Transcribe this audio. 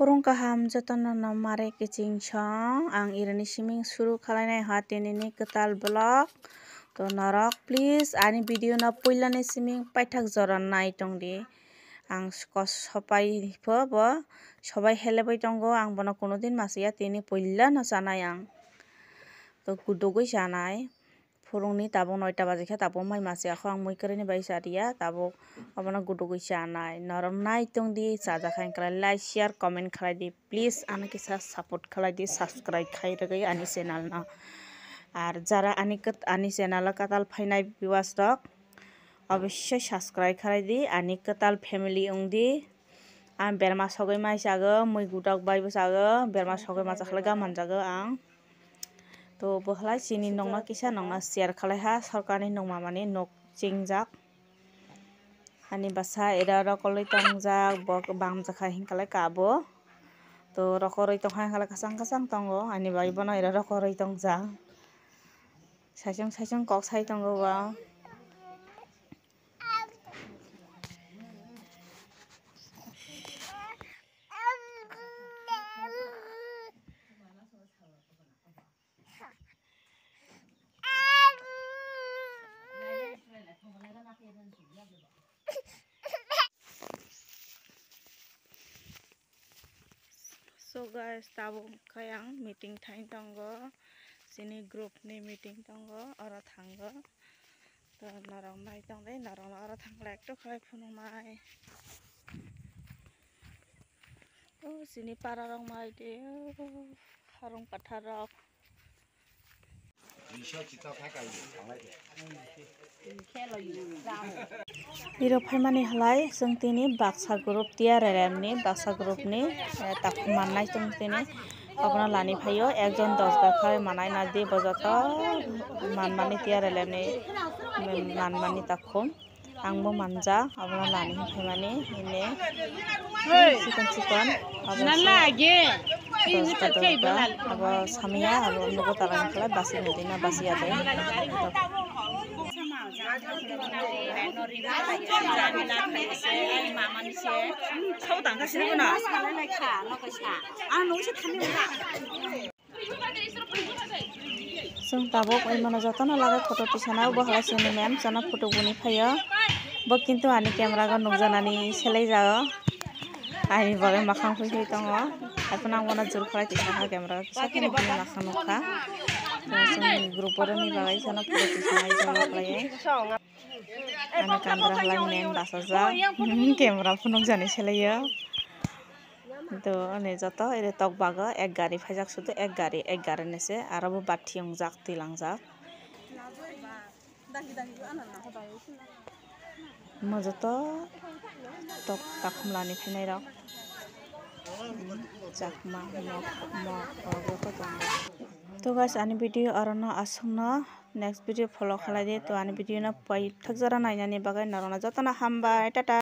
फुरुं गाहाम जतननो मारे किचिं सं आं इरनि सिमिं सुरु खालायनाय हातेनिनि गोताल ब्लग तो नरक प्लिज आनि भिडियो न पुइलानि सिमिं पाइथाक जरन नाय दंदि आं स्कस सपाइफोब सबाइ हेलेबाय दंगो आं बनो कुनुदिन मासिया तिनि पुइला न जानाय आं তো গুডগৈ জানায় फुरुंनि ताबो नयटा बाजिखा ताबो माइ मासे आखो आं मै करैनि बाय सारिया ताबो अपना गुटु गैसा आनाय नरम नाय तुं दि साजा खाइ खालाय लाइक शेयर कमेन्ट खालाय दि प्लिज आना के साथ सपोर्ट खालाय दि सब्सक्राइब खाइ रगै आनि चैनल ना আর যারা আনিকত আনি চ্যানেল কাতাল ফাইনাই বিওয়াসক অবশ্যই সাবস্ক্রাইব খাই দি আনি কাতাল ফ্যামিলি উং দি আं বেলমা সগৈ মাইসাগো मै गुटक बायबो सागो बेरमा सगै माजा खालाय गामान जागो आं তো বহলাই চিনি নংমা কিসা নংমা সিয়ার খালে হা সরকারি নংমা মানে নক চিং যাক আনি বাসা এরা রকলই তং যাক বাম জাখা হিংকালে কাব তো রকরই তং হাঁকালে কাসাং কাসাং তং আনি বাইব না এরা রকরই তং যাক সাইসং সাইসং কক সাই তঙ্গ বা So guys, tabung kayang meeting time tanggo. Sini group ni meeting tanggo, ora tanggo. To narong mai tang dei, narong ora tang lek to khai phunung mai. Oh, sini para rong mai dei. Harong patarok. ইরফারমানি হলাই যেন তিনি বাক্সা group tier এরামনি বাক্সা গ্রুপনি তাকু মান্নাই তুম তিনি আপনার লানি ফাইও একজন দশ দাখায় মানাই না দিয়ে বজাত মানমানি টিয়ার এলামনি মানমানি তাকুম আংবো মানজা আপনার লানি ফাইমানি এনে চিকন চিকন अब समिया अब लोगों तलाक के लिए बसी नहीं थी ना बसी आते हैं सुन ताबो कोई मनोजाता ना लगा फोटो पिसना वो बहुत सुनी मैम साना फोटो बुनी फायर बट किंतु आने कैमरा का नुकसान नहीं चले जाओ আমি বলে মাখান খুঁজে দङ এখন আমি ওনার জোর করাই দিচ্ছি না ক্যামেরা মাখান খা গ্রুপরে নিবাই জানা পুরো আমি কান্দরা হলাম নেন বাসা যা ক্যামেরা ফোনক জানি সেলাইয়া তো নে যত এর তক বাগ এক গাড়ি ফাইজাক শুধু এক গাড়ি এক গাড়ি নেছে আর বাটি যাক তিলাং যাক मजा तखमलानि फैनाय र तो गाइस आनि भिदिअ आरोनो आसंनो नेक्स्ट भिदिअ फलो खालायदे तो आनि भिदिअ न पय थक जरा नायनानि बागै नरोना जतना हामबाय टाटा